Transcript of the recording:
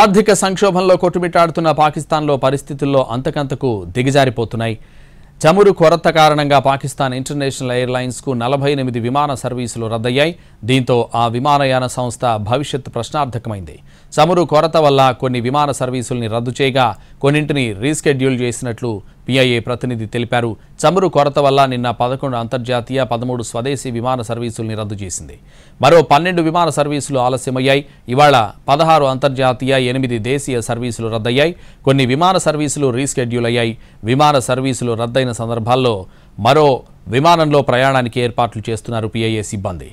ఆర్థిక సంక్షోభంలో కొట్టుమిట్టాడుతున్న పాకిస్తాన్లో పరిస్థితుల్లో అంతకంతకు దిగజారిపోతున్నాయి చమురు కొరత కారణంగా పాకిస్తాన్ ఇంటర్నేషనల్ ఎయిర్లైన్స్కు నలభై ఎనిమిది విమాన సర్వీసులు రద్దయ్యాయి దీంతో ఆ విమానయాన సంస్థ భవిష్యత్ ప్రశ్నార్థకమైంది చమురు కొరత వల్ల కొన్ని విమాన సర్వీసుల్ని రద్దు చేయగా కొన్నింటిని రీస్కెడ్యూల్ చేసినట్లు పిఐఏ ప్రతినిధి తెలిపారు చమురు కొరత వల్ల నిన్న పదకొండు అంతర్జాతీయ పదమూడు స్వదేశీ విమాన సర్వీసుల్ని రద్దు చేసింది మరో పన్నెండు విమాన సర్వీసులు ఆలస్యమయ్యాయి ఇవాళ పదహారు అంతర్జాతీయ ఎనిమిది దేశీయ సర్వీసులు రద్దయ్యాయి కొన్ని విమాన సర్వీసులు రీస్కెడ్యూల్ అయ్యాయి విమాన సర్వీసులు రద్దయిన సందర్భాల్లో మరో విమానంలో ప్రయాణానికి ఏర్పాట్లు చేస్తున్నారు పిఐఏ సిబ్బంది